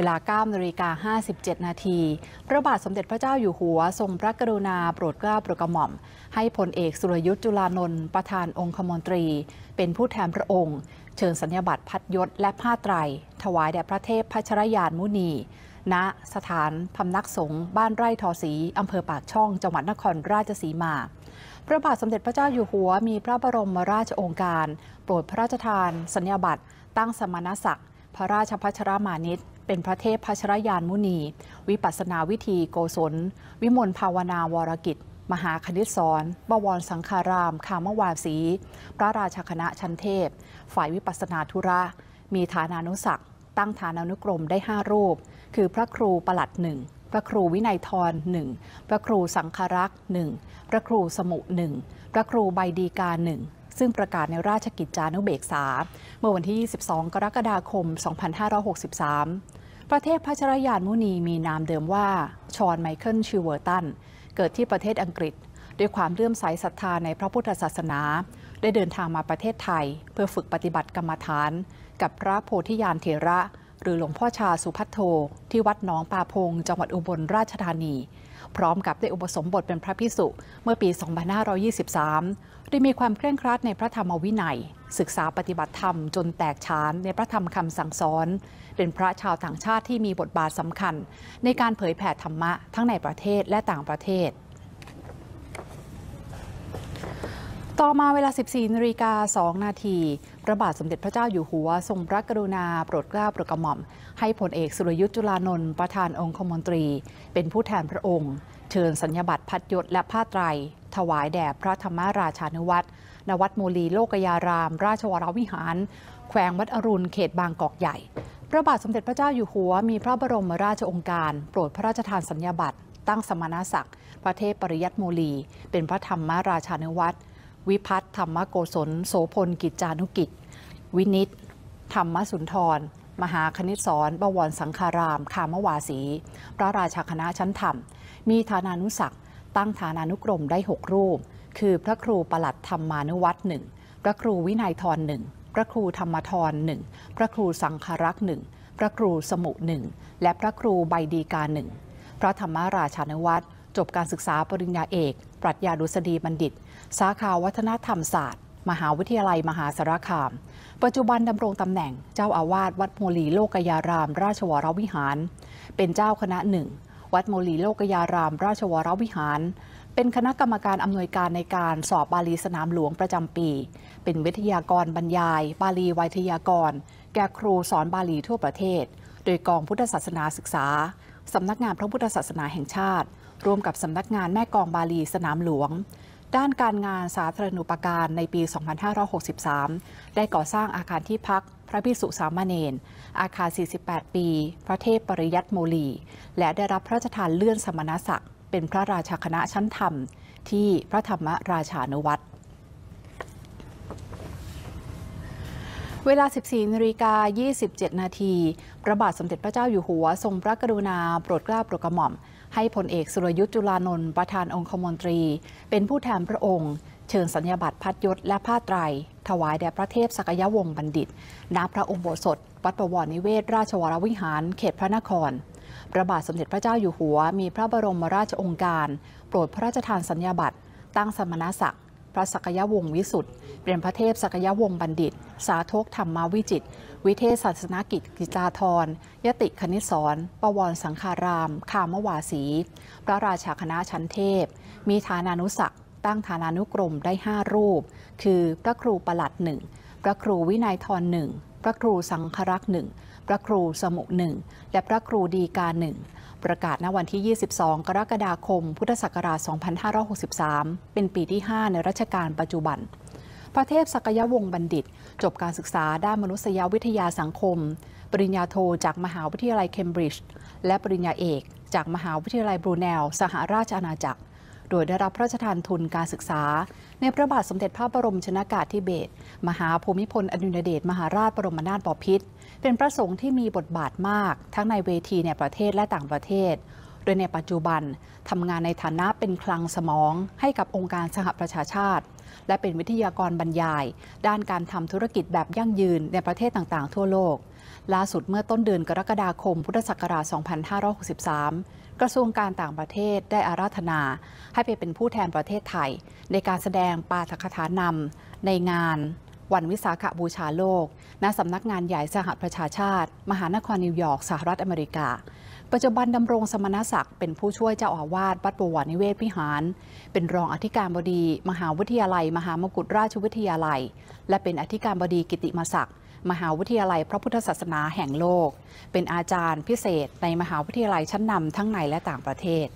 เวลา9นาฬิกา57 นาทีพระบาทสมเด็จพระเจ้าอยู่หัว ทรงพระกรุณาโปรดเกล้าโปรดกระหม่อม ให้พลเอกสุรยุทธ์จุลานนท์ประธานองคมนตรี เป็นผู้แทนพระองค์ เชิญสัญญาบัตรพัดยศและผ้าไตร ถวาย แด่พระเทพพัชรยานมุนี ณสถานพำนักสงฆ์บ้านไร่ทอสี อำเภอปาก ช่องจังหวัดนครราชสีมาพระบาทสมเด็จพระเจ้าอยู่หัวมีพระบรมราชองค์การ โปรดพระราชทานสัญญาบัตรตั้งสมณศักดิ์ พระราชพัชรมานิตเป็นพระเทพพัชรยานมุนี วิปัสนาวิธีโกศลวิมลภาวนาวรกิจ มหาคณิตสอนบวรสังคารามคามวาสีพระราชาคณะชั้นเทพ ฝ่ายวิปัสนาธุระมีฐานานุสักตั้งฐานานุกรมได้ 5 รูป คือพระครูประหลัดหนึ่งพระครูวินัยทรหนึ่งพระครูสังครักษ์หนึ่งพระครูสมุหนึ่งพระครูใบดีกาหนึ่งซึ่งประกาศในราชกิจจานุเบกษา เมื่อวันที่ 22 กรกฎาคม 2563 ประเทศพัชรยานมุนีมีนามเดิมว่า ชอนไมเคิลชิวเวอร์ตัน เกิดที่ประเทศอังกฤษ ด้วยความเลื่อมใสศรัทธาในพระพุทธศาสนา ได้เดินทางมาประเทศไทยเพื่อฝึกปฏิบัติกรรมฐาน กับพระโพธิยานเถระ หรือหลวงพ่อชาสุพัทโท ที่วัดหนองปาพงจังหวัดอุบลราชธานีพร้อมกับได้อุปสมบทเป็นพระพิสุเมื่อปี 2523 ได้มีความเคร่งครัดในพระธรรมวินัย ศึกษาปฏิบัติธรรมจนแตกฉานในพระธรรมคำสั่งสอน เป็นพระชาวต่างชาติที่มีบทบาทสำคัญ ในการเผยแผ่ธรรมะทั้งในประเทศและต่างประเทศต่อมาเวลา 14นาฬิกา 2 นาทีพระบาทสมเด็จพระเจ้าอยู่หัวทรงพระกรุณาโปรดเกล้าโปรดกระหม่อม ให้ผลเอกสุรยุทธ์จุลานนท์ประธานองคมนตรี เป็นผู้แทนพระองค์ เชิญสัญญบัตรพัดยศและผ้าไตร ถวายแด่พระธรรมราชานุวัตรณวัดโมลีโลกยาราม ราชวรวิหารแขวงวัดอรุณเขตบางกอกใหญ่ พระบาทสมเด็จพระเจ้าอยู่หัวมีพระบรมราชองค์การ โปรดพระราชทานสัญญบัตรตั้งสมณศักดิ์พระเทพปริยัตโมลี เป็นพระธรรมราชานุวัตรวิพัฒน์ธรรมโกศลโสพลกิจจานุกิจ วินิตธรรมสุนทรมหาคณิตสอนบวรสังคารามคามวาสีพระราชาคณะชั้นธรรม มีฐานานุสักตั้งฐานานุกรมได้ 6 รูป คือพระครูประหลัดธรรมานุวัตรหนึ่งพระครูวินัยทรหนึ่งพระครูธรรมทรหนึ่งพระครูสังคารักษ์หนึ่งพระครูสมุหนึ่งและพระครูใบดีกาหนึ่งพระธรรมราชานุวัตรจบการศึกษาปริญญาเอกปรัชญาดุษฎีบัณฑิต สาขาวัฒนธรรมศาสตร์ มหาวิทยาลัยมหาสารคาม ปัจจุบันดำรงตำแหน่ง เจ้าอาวาสวัดโมลีโลกยาราม ราชวรวิหาร เป็นเจ้าคณะหนึ่ง วัดโมลีโลกยาราม ราชวรวิหาร เป็นคณะกรรมการอำนวยการในการสอบบาลีสนามหลวงประจำปี เป็นวิทยากรบรรยาย บาลีวิทยากร แก่ครูสอนบาลีทั่วประเทศ โดยกองพุทธศาสนาศึกษา สำนักงานพระพุทธศาสนาแห่งชาติร่วมกับสำนักงานแม่กองบาลีสนามหลวง ด้านการงานสาธารณูปการในปี 2563 ได้ก่อสร้างอาคารที่พักพระพิสุสามเณรอาคาร 48 ปีพระเทพปริยัติโมลี และได้รับพระราชทานเลื่อนสมณศักดิ์ เป็นพระราชาคณะชั้นธรรมที่พระธรรมราชานุวัตรเวลา 14 นาฬิกา 27 นาทีพระบาทสมเด็จพระเจ้าอยู่หัวทรงพระกรุณาโปรดเกล้าโปรดกระหม่อมให้พลเอก สุรยุทธ์จุลานนท์ประธานองคมนตรี เป็นผู้แทนพระองค์เชิญสัญญาบัตรพัดยศและผ้าไตร ถวายแด่พระเทพศักยวงศ์บัณฑิต ณพระองค์โบสถวัดประวรนิเวศราชวรวิหารเขตพระนครพระบาทสมเด็จพระเจ้าอยู่หัว มีพระบรมราชองค์การ โปรดพระราชทานสัญญาบัตรตั้งสมณศักดิ์พระศักยวงศ์วิสุทธ์เป็นพระเทพศักยวงศ์บัณฑิต สาธทกธรรมาวิจิต วิเทศศาสนกิจกิจาธรยติคณิสรปวรสังคารามคามวาสี พระราชาคณะชั้นเทพ มีฐานานุสักตั้งฐานานุกรมได้ 5 รูป คือ พระครูประหลัดหนึ่งพระครูวินัยทรหนึ่งพระครูสังครักษ์หนึ่งพระครูสมุหนึ่งและพระครูดีกาหนึ่งประกาศณวันที่ 22 กรกฎาคม พุทธศักราช 2563 เป็นปีที่ 5 ในรัชกาลปัจจุบัน พระเทพศักยวงศ์บัณฑิต จบการศึกษาด้านมนุษยวิทยาสังคม ปริญญาโทจากมหาวิทยาลัยเคมบริดจ์และปริญญาเอกจากมหาวิทยาลัยบรูเนลสหราชอาณาจักรโดยได้รับพระราชทานทุนการศึกษา ในพระบาทสมเด็จพระบรมชนากาธิเบศรมหาภูมิพลอดุลยเดชมหาราชบรมนาถบพิตรเป็นพระสงฆ์ที่มีบทบาทมากทั้งในเวทีในประเทศและต่างประเทศ โดยในปัจจุบันทำงานในฐานะเป็นคลังสมอง ให้กับองค์การสหประชาชาติ และเป็นวิทยากรบรรยายด้านการทำธุรกิจแบบยั่งยืนในประเทศต่างๆทั่วโลกล่าสุดเมื่อต้นเดือนกรกฎาคม พุทธศักราช 2563 กระทรวงการต่างประเทศได้อาราธนาให้ไปเป็นผู้แทนประเทศไทย ในการแสดงปาฐกถานำในงาน วันวิสาขบูชาโลก ณสำนักงานใหญ่สหประชาชาติ มหานครนิวยอร์กสหรัฐอเมริกา ปัจจุบันดำรงสมณศักดิ์เป็นผู้ช่วยเจ้าอาวาสวัดปวรนิเวศวิหาร เป็นรองอธิการบดี มหาวิทยาลัย มหามกุฏราชวิทยาลัย และเป็นอธิการบดีกิติมศักดิ์มหาวิทยาลัยพระพุทธศาสนาแห่งโลก เป็นอาจารย์พิเศษในมหาวิทยาลัยชั้นนำทั้งในและต่างประเทศ